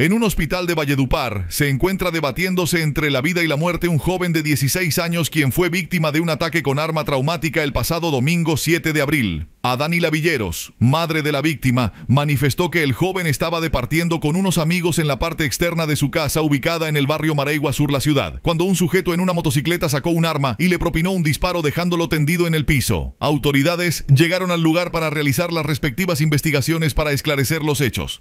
En un hospital de Valledupar se encuentra debatiéndose entre la vida y la muerte un joven de 16 años quien fue víctima de un ataque con arma traumática el pasado domingo 7 de abril. Adánila Villeros, madre de la víctima, manifestó que el joven estaba departiendo con unos amigos en la parte externa de su casa ubicada en el barrio Maregua Sur la ciudad, cuando un sujeto en una motocicleta sacó un arma y le propinó un disparo dejándolo tendido en el piso. Autoridades llegaron al lugar para realizar las respectivas investigaciones para esclarecer los hechos.